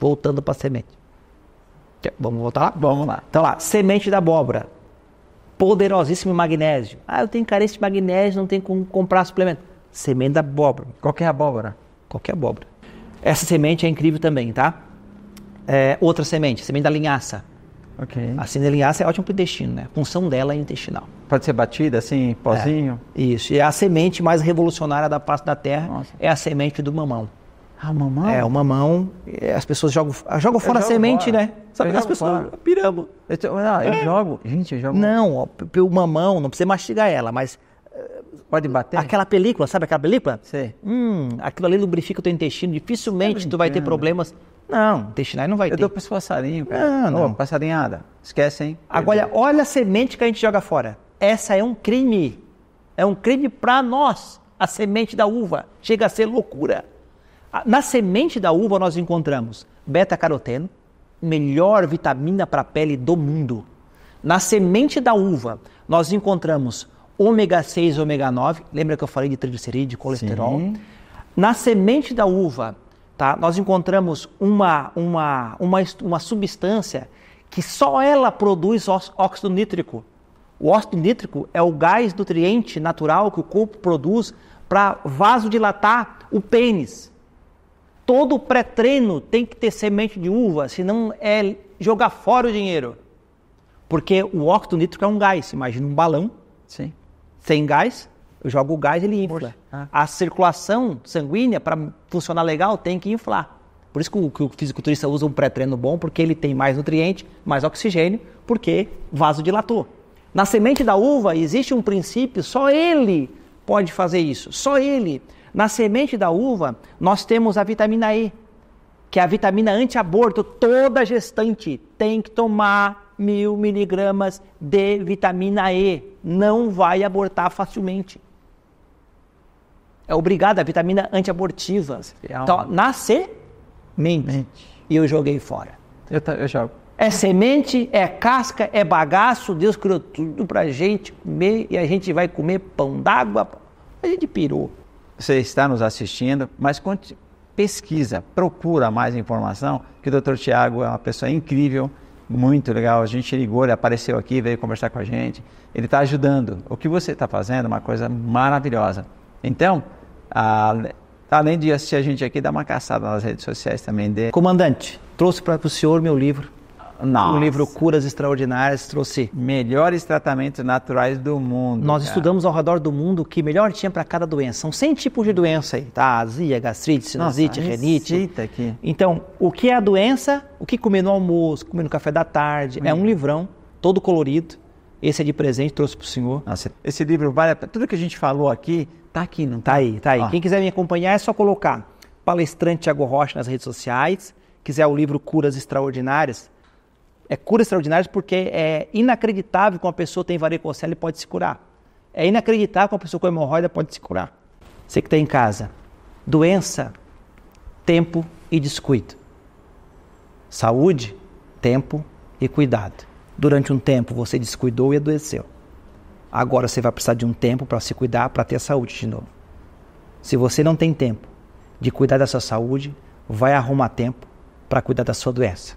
Voltando para a semente. Vamos voltar lá? Vamos lá. Então lá, semente da abóbora. Poderosíssimo magnésio. Ah, eu tenho carência de magnésio, não tenho como comprar suplemento. Semente da abóbora. Qualquer é abóbora? Qualquer abóbora. Essa semente é incrível também, tá? É, outra semente, semente da linhaça. Ok. A semente da linhaça é ótima para o intestino, né? A função dela é intestinal. Pode ser batida assim, pozinho? É, isso. E é a semente mais revolucionária da face da terra Nossa. é a semente do mamão. Ah, mamão? É, o mamão, as pessoas jogam, ah, jogam fora a semente, fora. né? Sabe, as pessoas fora. piramos. Eu, te, eu é. jogo, gente, eu jogo. Não, ó, o mamão, não precisa mastigar ela, mas... Eh, Pode bater? Aquela película, sabe aquela película? Sim. Hum, aquilo ali lubrifica o teu intestino, dificilmente tu vai ter problemas. Não, intestino aí não vai eu ter. Eu dou para esse passarinho. cara. Ah, não, oh, passarinhada, esquece, hein? Agora, olha a semente que a gente joga fora. Essa é um crime. É um crime para nós. A semente da uva chega a ser loucura. Ah, na semente da uva nós encontramos beta-caroteno, melhor vitamina para a pele do mundo. Na semente da uva nós encontramos ômega 6, ômega 9, lembra que eu falei de triglicerídeo, colesterol? Sim. Na semente da uva, tá? Nós encontramos uma, uma, uma, uma substância que só ela produz óxido nítrico. O óxido nítrico é o gás nutriente natural que o corpo produz para vasodilatar o pênis. Todo pré-treino tem que ter semente de uva, senão é jogar fora o dinheiro. Porque o óxido nítrico é um gás. Imagina um balão Sim. sem gás, eu jogo o gás e ele infla. Ah. A circulação sanguínea, para funcionar legal, tem que inflar. Por isso que o, que o fisiculturista usa um pré-treino bom, porque ele tem mais nutriente, mais oxigênio, porque vaso dilatou. Na semente da uva existe um princípio, só ele pode fazer isso, só ele. Na semente da uva, nós temos a vitamina E, que é a vitamina anti-aborto. Toda gestante tem que tomar mil miligramas de vitamina E. Não vai abortar facilmente. É obrigada a vitamina antiabortiva. É Então, na semente. E eu joguei fora. Eu, tá, eu jogo. É semente, é casca, é bagaço. Deus criou tudo pra gente comer e a gente vai comer pão d'água. A gente pirou você está nos assistindo, mas pesquisa, procura mais informação, que o Dr. Tiago é uma pessoa incrível, muito legal. A gente ligou, ele apareceu aqui, veio conversar com a gente. Ele está ajudando. O que você está fazendo é uma coisa maravilhosa. Então, a, além de assistir a gente aqui, dá uma caçada nas redes sociais também dele. Comandante, trouxe para o senhor meu livro nossa. O livro Curas Extraordinárias trouxe melhores tratamentos naturais do mundo. Nós cara. estudamos ao redor do mundo o que melhor tinha para cada doença. São 100 tipos de doença aí, tá? Azia, gastrite, sinusite, Nossa, renite. Aqui. Então, o que é a doença, o que comer no almoço, comer no café da tarde. É hum. É um livrão, todo colorido. Esse é de presente, trouxe para o senhor. Nossa, esse livro vale Tudo que a gente falou aqui, tá aqui, não tá? tá aí, tá aí. Ó. Quem quiser me acompanhar é só colocar palestrante Tiago Rocha nas redes sociais. Quiser o livro Curas Extraordinárias, é cura extraordinária porque é inacreditável que uma pessoa tem varicocele pode se curar. É inacreditável que uma pessoa com hemorroida pode se curar. Você que está em casa, doença, tempo e descuido. Saúde, tempo e cuidado. Durante um tempo você descuidou e adoeceu. Agora você vai precisar de um tempo para se cuidar, para ter saúde de novo. Se você não tem tempo de cuidar da sua saúde, vai arrumar tempo para cuidar da sua doença.